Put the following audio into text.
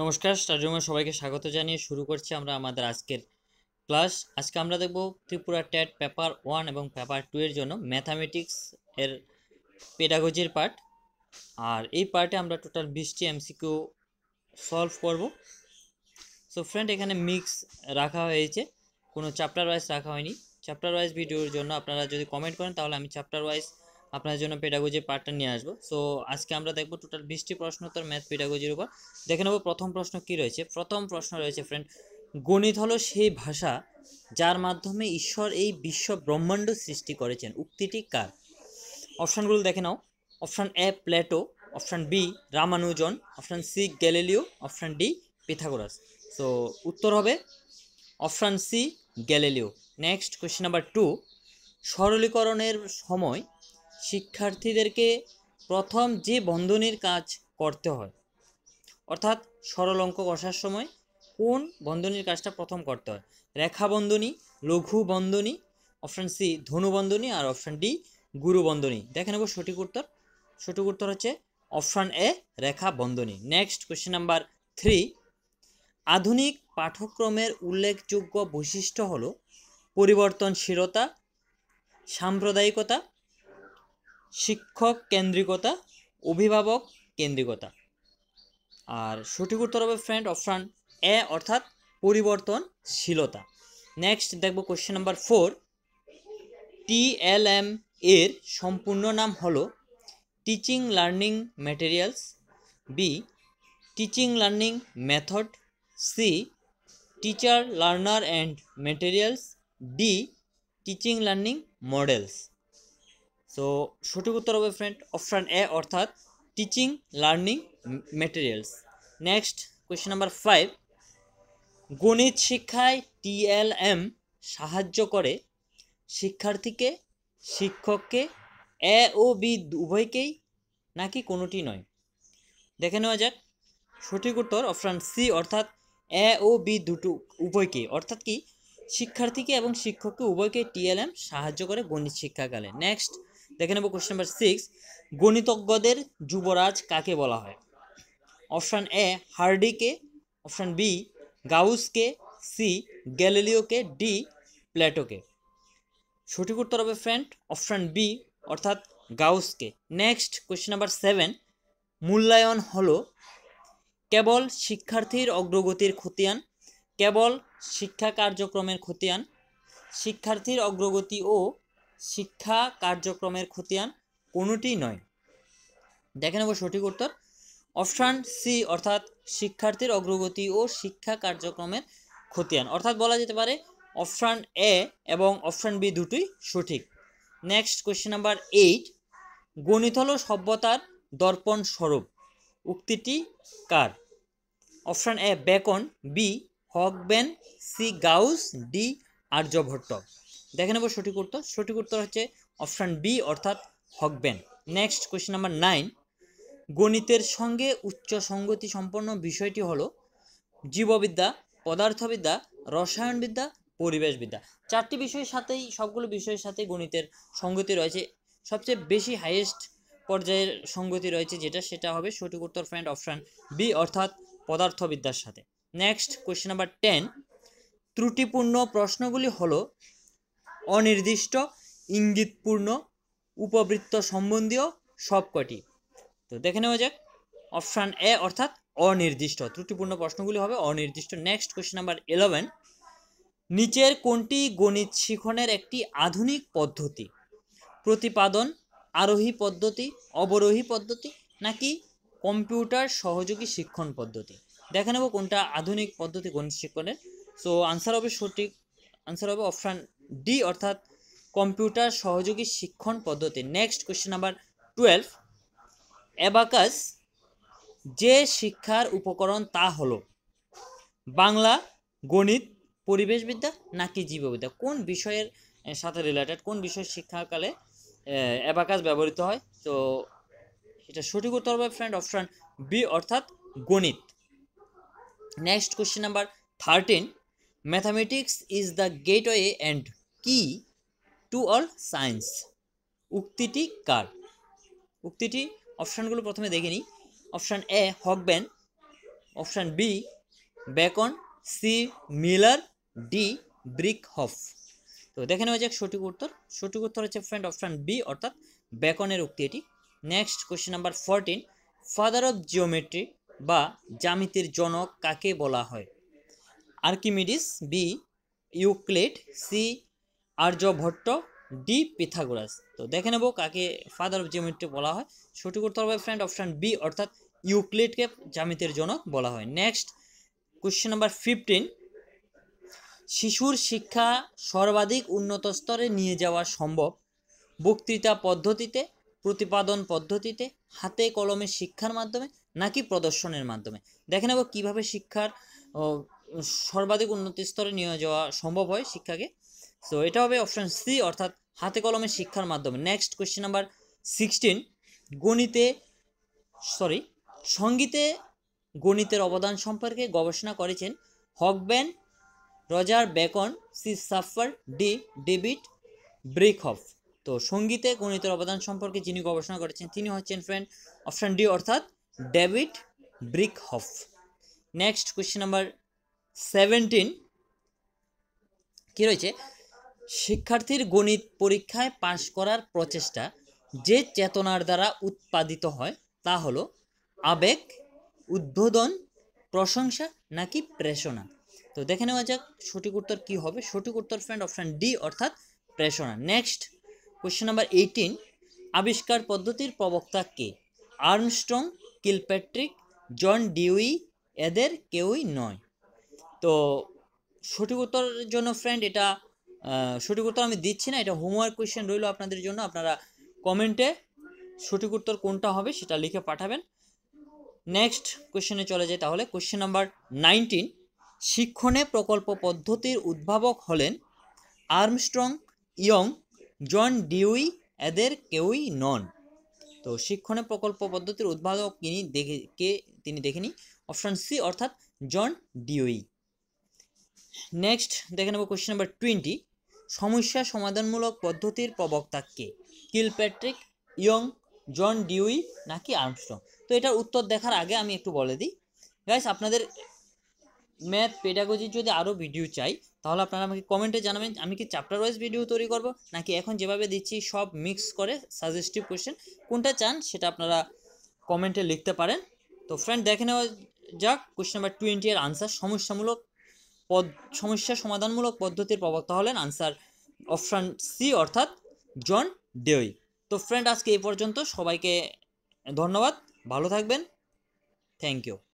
নমস্কার স্টাডিয়ামে সবাইকে স্বাগত জানিয়ে শুরু করছি আমরা আমাদের আজকের ক্লাস আজকে আমরা দেখব ত্রিপুরা টেট পেপার ওয়ান এবং পেপার টু এর জন্য ম্যাথামেটিক্স এর পেডাগজির পার্ট আর এই পার্টে আমরা টোটাল বিশটি এমসিকিউ সলভ করব সো ফ্রেন্ড এখানে মিক্স রাখা হয়েছে কোনো চ্যাপ্টার ওয়াইজ রাখা হয়নি চ্যাপ্টার ওয়াইজ ভিডিওর জন্য আপনারা যদি কমেন্ট করেন তাহলে আমি চ্যাপ্টার ওয়াইজ আপনার জন্য পেডাগোজি পার্টটা নিয়ে আসবো সো আজকে আমরা দেখবো টোটাল বিশটি প্রশ্নোত্তর ম্যাথ পেডাগোজির উপর দেখে নেবো প্রথম প্রশ্ন কি রয়েছে প্রথম প্রশ্ন রয়েছে ফ্রেন্ড গণিত হলো সেই ভাষা যার মাধ্যমে ঈশ্বর এই বিশ্ব ব্রহ্মাণ্ড সৃষ্টি করেছেন উক্তিটি কার অপশানগুলো দেখে নাও option A Plato option B Ramanujan option C Galileo option D Pythagoras so উত্তর হবে option C Galileo next question number two সরলীকরণের সময় শিক্ষার্থীদেরকে প্রথম যে বন্ধনীর কাজ করতে হয় অর্থাৎ সরল অঙ্ক কষার সময় কোন বন্ধনীর কাজটা প্রথম করতে হয় রেখা বন্ধনী লঘু বন্ধনী অপশান সি ধনুবন্ধনী আর অপশান ডি গুরুবন্ধনী দেখে নেব সঠিক উত্তর সঠিক উত্তর হচ্ছে অপশান এ রেখা বন্ধনী নেক্সট কোয়েশ্চেন নাম্বার থ্রি আধুনিক পাঠ্যক্রমের উল্লেখযোগ্য বৈশিষ্ট্য হল পরিবর্তনশীলতা সাম্প্রদায়িকতা শিক্ষক কেন্দ্রিকতা অভিভাবক কেন্দ্রিকতা আর সঠিক উত্তর হবে ফ্রেন্ড অপশান এ অর্থাৎ পরিবর্তনশীলতা নেক্সট দেখব কোশ্চেন নাম্বার ফোর টিএলএম এর সম্পূর্ণ নাম হল teaching learning materials B teaching learning method C teacher learner and materials D teaching learning models so সঠিক উত্তর হবে ফ্রেন্ড অপশান এ অর্থাৎ teaching learning materials next question number five গণিত শিক্ষায় টিএলএম সাহায্য করে শিক্ষার্থীকে শিক্ষককে এ ও বি উভয়কেই নাকি কোনোটি নয় দেখে নেওয়া যাক সঠিক উত্তর অপশান সি অর্থাৎ এ ও বি দুটো উভয়কে অর্থাৎ কি শিক্ষার্থীকে এবং শিক্ষককে উভয়কে টিএলএম সাহায্য করে গণিত শিক্ষাকালে নেক্সট দেখে নেব কোশ্চেন নাম্বার সিক্স গণিতজ্ঞদের যুবরাজ কাকে বলা হয় অপশান এ হার্ডিকে অপশান বি গাউসকে সি গ্যালিলিওকে ডি প্ল্যাটোকে সঠিক উত্তর হবে ফ্রেন্ড অপশান বি অর্থাৎ গাউসকে নেক্সট কোয়েশ্চেন নাম্বার সেভেন মূল্যায়ন হল কেবল শিক্ষার্থীর অগ্রগতির খতিয়ান কেবল শিক্ষা কার্যক্রমের খতিয়ান শিক্ষার্থীর অগ্রগতি ও শিক্ষা কার্যক্রমের খতিয়ান কোনোটিই নয় দেখে নেব সঠিক উত্তর অপশান সি অর্থাৎ শিক্ষার্থীর অগ্রগতি ও শিক্ষা কার্যক্রমের খতিয়ান অর্থাৎ বলা যেতে পারে অপশান এ এবং অপশান বি দুটোই সঠিক নেক্সট কোয়েশ্চেন নাম্বার এইট গণিত হল সভ্যতার দর্পণ স্বরূপ উক্তিটি কার option A Bacon B Hogben C Gauss D Aryabhata দেখে নেব সঠিক উত্তর সঠিক উত্তর হচ্ছে অপশান বি অর্থাৎ Hogben next question number nine গণিতের সঙ্গে উচ্চ সঙ্গতি সম্পন্ন বিষয়টি হলো জীববিদ্যা পদার্থবিদ্যা রসায়নবিদ্যা পরিবেশবিদ্যা চারটি বিষয়ের সাথেই সবগুলো বিষয়ের সাথে গণিতের সঙ্গতি রয়েছে সবচেয়ে বেশি হাইয়েস্ট পর্যায়ের সঙ্গতি রয়েছে যেটা সেটা হবে সঠিক উত্তর ফ্রেন্ড অপশান বি অর্থাৎ পদার্থবিদ্যার সাথে নেক্সট কোয়েশ্চেন নাম্বার টেন ত্রুটিপূর্ণ প্রশ্নগুলি হলো অনির্দিষ্ট ইঙ্গিতপূর্ণ উপবৃত্ত সম্বন্ধীয় সবকটি তো দেখে নেওয়া যাক অপশান এ অর্থাৎ অনির্দিষ্ট ত্রুটিপূর্ণ প্রশ্নগুলি হবে অনির্দিষ্ট নেক্সট কোয়েশ্চেন নাম্বার ইলেভেন নিচের কোনটি গণিত শিখনের একটি আধুনিক পদ্ধতি প্রতিপাদন আরোহী পদ্ধতি অবরোহী পদ্ধতি নাকি কম্পিউটার সহযোগী শিক্ষণ পদ্ধতি দেখে নেব কোনটা আধুনিক পদ্ধতি গণিত শিক্ষণের সো আনসার হবে সঠিক আনসার হবে অপশান ডি অর্থাৎ কম্পিউটার সহযোগী শিক্ষণ পদ্ধতি next question number twelve abacus যে শিক্ষার উপকরণ তা হল বাংলা গণিত পরিবেশবিদ্যা নাকি জীববিদ্যা কোন বিষয়ের সাথে রিলেটেড কোন বিষয় শিক্ষাকালে অ্যাবাকাস ব্যবহৃত হয় তো এটা সঠিক উত্তর হবে ফ্রেন্ড অপশান বি অর্থাৎ গণিত next question number thirteen mathematics is the gateway and key to all science উক্তিটি কার উক্তিটি অপশানগুলো প্রথমে দেখে নিই option A Hogben option B Bacon C Miller D Birkhoff তো দেখে নেওয়া যাক সঠিক উত্তর সঠিক উত্তর হচ্ছে ফ্রেন্ড অপশান বি অর্থাৎ ব্যাকনের উক্তি এটি next question number fourteen father of geometry বা জ্যামিতির জনক কাকে বলা হয় Archimedes B Euclid C Aryabhata D Pythagoras তো দেখে নেবো কাকে ফাদার অফ জিওমেট্রি বলা হয় সঠিক উত্তর হবে ফ্রেন্ড অপশান বি অর্থাৎ ইউক্লেডকে জামিতের জনক বলা হয় নেক্সট কোয়েশ্চেন নাম্বার ফিফটিন শিশুর শিক্ষা সর্বাধিক উন্নত স্তরে নিয়ে যাওয়া সম্ভব বক্তৃতা পদ্ধতিতে প্রতিপাদন পদ্ধতিতে হাতে কলমে শিক্ষার মাধ্যমে নাকি প্রদর্শনের মাধ্যমে দেখে নেবো কীভাবে শিক্ষার সর্বাধিক উন্নত স্তরে নিয়ে যাওয়া সম্ভব হয় শিক্ষাকে সো এটা হবে অপশান সি অর্থাৎ হাতে কলমে শিক্ষার মাধ্যমে নেক্সট কোয়েশ্চেন নাম্বার সিক্সটিন গণিতে সরি সঙ্গীতে গণিতের অবদান সম্পর্কে গবেষণা করেছেন Hogben Roger Bacon C Schafer D David Birkhoff তো সঙ্গীতে গণিতের অবদান সম্পর্কে যিনি গবেষণা করেছেন তিনি হচ্ছেন ফ্রেন্ড অপশান ডি অর্থাৎ David Birkhoff next question number seventeen কী রয়েছে শিক্ষার্থীর গণিত পরীক্ষায় পাশ করার প্রচেষ্টা যে চেতনার দ্বারা উৎপাদিত হয় তা হল আবেগ উদ্বোধন প্রশংসা নাকি প্রেষণা তো দেখে নেওয়া যাক সঠিক উত্তর কী হবে সঠিক উত্তর ফ্রেন্ড অপশান ডি অর্থাৎ প্রেষণা নেক্সট কোয়েশ্চেন নাম্বার এইটিন আবিষ্কার পদ্ধতির প্রবক্তা কে আর্মস্ট্রং কিলপ্যাট্রিক জন ডিউই এদের কেউই নয় তো সঠিক উত্তরের জন্য ফ্রেন্ড এটা সঠিক উত্তর আমি দিচ্ছি না এটা হোমওয়ার্ক কোয়েশ্চেন রইল আপনাদের জন্য আপনারা কমেন্টে সঠিক উত্তর কোনটা হবে সেটা লিখে পাঠাবেন নেক্সট কোয়েশ্চেনে চলে যাই তাহলে কোয়েশ্চেন নাম্বার নাইনটিন শিক্ষণে প্রকল্প পদ্ধতির উদ্ভাবক হলেন আর্মস্ট্রং ইয়ং জন ডিউই এদের কেউই নন তো শিক্ষণে প্রকল্প পদ্ধতির উদ্ভাবক তিনি দেখে কে তিনি দেখেনি অপশান সি অর্থাৎ জন ডিউই নেক্সট দেখে নেব কোয়েশ্চেন নাম্বার টোয়েন্টি সমস্যা সমাধানমূলক পদ্ধতির প্রবক্তা কে Kilpatrick Young John Dewey নাকি আর্মস্ট্রং তো এটার উত্তর দেখার আগে আমি একটু বলে দিই গাইস আপনাদের ম্যাথ পেডাগজির যদি আরও ভিডিও চাই তাহলে আপনারা আমাকে কমেন্টে জানাবেন আমি কি চ্যাপ্টার ওয়াইজ ভিডিও তৈরি করব নাকি এখন যেভাবে দিচ্ছি সব মিক্স করে সাজেস্টিভ কোয়েশ্চেন কোনটা চান সেটা আপনারা কমেন্টে লিখতে পারেন তো ফ্রেন্ড দেখে নেওয়া যাক কোয়েশ্চেন নাম্বার টোয়েন্টি এর আনসার সমস্যামূলক পদ সমস্যা সমাধানমূলক পদ্ধতির প্রবক্তা হলেন আনসার অপশান সি অর্থাৎ জন ডেই তো ফ্রেন্ড আজকে এই পর্যন্ত সবাইকে ধন্যবাদ ভালো থাকবেন থ্যাংক ইউ